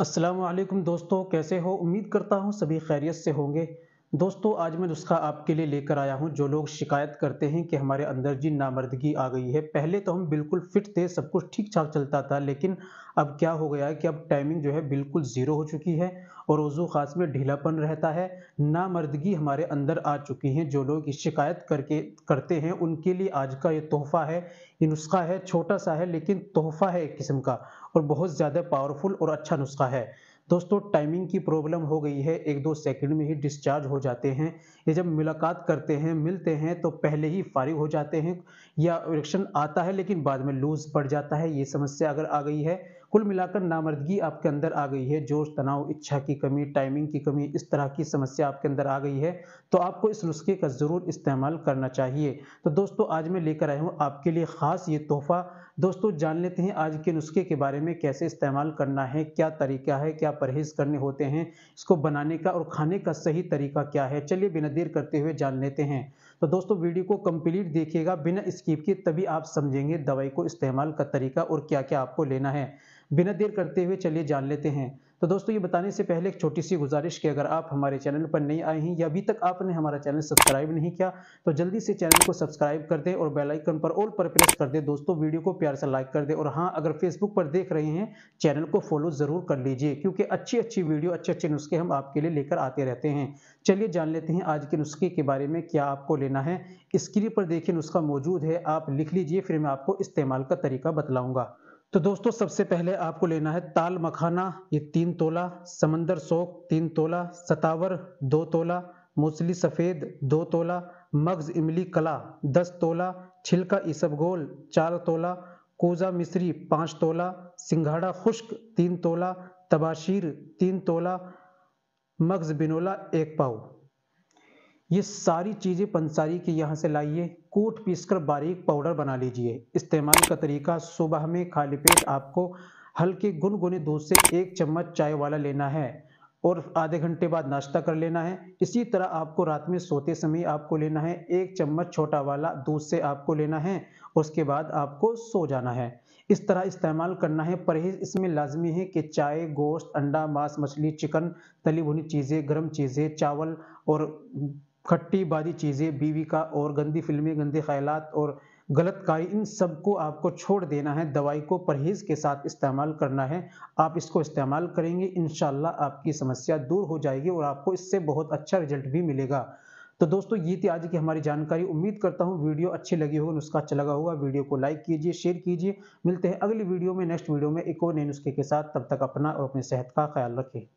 असलम दोस्तों कैसे हो उम्मीद करता हूँ सभी खैरियत से होंगे दोस्तों आज मैं नुस्खा आपके लिए लेकर आया हूँ जो लोग शिकायत करते हैं कि हमारे अंदर जी नामर्दगी आ गई है पहले तो हम बिल्कुल फिट थे सब कुछ ठीक ठाक चलता था लेकिन अब क्या हो गया है कि अब टाइमिंग जो है बिल्कुल ज़ीरो हो चुकी है और वज़ू ख़ास में ढीलापन रहता है नामर्दगी हमारे अंदर आ चुकी है जो लोग शिकायत करके करते हैं उनके लिए आज का ये तोहफा है ये नुस्खा है छोटा सा है लेकिन तोहफा है एक किस्म का और बहुत ज़्यादा पावरफुल और अच्छा नुस्खा है दोस्तों टाइमिंग की प्रॉब्लम हो गई है एक दो सेकंड में ही डिस्चार्ज हो जाते हैं ये जब मुलाकात करते हैं मिलते हैं तो पहले ही फारिग हो जाते हैं या इरेक्शन आता है लेकिन बाद में लूज पड़ जाता है ये समस्या अगर आ गई है कुल मिलाकर नामर्दगी आपके अंदर आ गई है जोश तनाव इच्छा की कमी टाइमिंग की कमी इस तरह की समस्या आपके अंदर आ गई है तो आपको इस नुस्खे का ज़रूर इस्तेमाल करना चाहिए तो दोस्तों आज मैं लेकर आया हूँ आपके लिए ख़ास ये तोहफ़ा दोस्तों जान लेते हैं आज के नुस्खे के बारे में कैसे इस्तेमाल करना है क्या तरीका है क्या परहेज करने होते हैं इसको बनाने का और खाने का सही तरीका क्या है चलिए बिना देर करते हुए जान लेते हैं तो दोस्तों वीडियो को कंप्लीट देखिएगा बिना स्किप के तभी आप समझेंगे दवाई को इस्तेमाल का तरीका और क्या क्या आपको लेना है बिना देर करते हुए चलिए जान लेते हैं तो दोस्तों ये बताने से पहले एक छोटी सी गुजारिश कि अगर आप हमारे चैनल पर नहीं आए हैं या अभी तक आपने हमारा चैनल सब्सक्राइब नहीं किया तो जल्दी से चैनल को सब्सक्राइब कर दें और बेल आइकन पर ऑल पर प्रेस कर दें दोस्तों वीडियो को प्यार से लाइक कर दें और हाँ अगर फेसबुक पर देख रहे हैं चैनल को फॉलो ज़रूर कर लीजिए क्योंकि अच्छी अच्छी वीडियो अच्छे अच्छे नुस्खे हम आपके लिए लेकर आते रहते हैं चलिए जान लेते हैं आज के नुस्खे के बारे में क्या आपको लेना है स्क्रीन पर देखिए नुस्खा मौजूद है आप लिख लीजिए फिर मैं आपको इस्तेमाल का तरीका बतलाऊँगा तो दोस्तों सबसे पहले आपको लेना है ताल मखाना ये तीन तोला समंदर सोख तीन तोला सतावर दो तोला मूसली सफ़ेद दो तोला मग्ज इमली कला दस तोला छिलका इसबगोल चार तोला कोजा मिश्री पाँच तोला सिंघाड़ा खुश्क तीन तोला तबाशीर तीन तोला मग्ज बिनोला एक पाव ये सारी चीज़ें पंसारी के यहाँ से लाइए पीस पीसकर बारीक पाउडर बना लीजिए इस्तेमाल का तरीका सुबह में खाली पेट आपको हल्के गुनगुने दूध से एक चम्मच चाय वाला लेना है और आधे घंटे बाद नाश्ता कर लेना है इसी तरह आपको रात में सोते समय आपको लेना है एक चम्मच छोटा वाला दूध से आपको लेना है उसके बाद आपको सो जाना है इस तरह इस्तेमाल करना है परहेज इसमें लाजमी है कि चाय गोश्त अंडा मांस मछली चिकन तली भुनी चीज़ें गर्म चीज़ें चावल और खट्टी बादी चीज़ें बीवी का और गंदी फिल्में गंदे ख्याल और गलत कार्य इन सब को आपको छोड़ देना है दवाई को परहेज के साथ इस्तेमाल करना है आप इसको इस्तेमाल करेंगे इन आपकी समस्या दूर हो जाएगी और आपको इससे बहुत अच्छा रिजल्ट भी मिलेगा तो दोस्तों ये थी आज की हमारी जानकारी उम्मीद करता हूँ वीडियो अच्छी लगी होगी नुस्खा अच्छा लगा होगा वीडियो को लाइक कीजिए शेयर कीजिए मिलते हैं अगली वीडियो में नेक्स्ट वीडियो में एक और नए नुस्खे के साथ तब तक अपना और अपनी सेहत का ख्याल रखें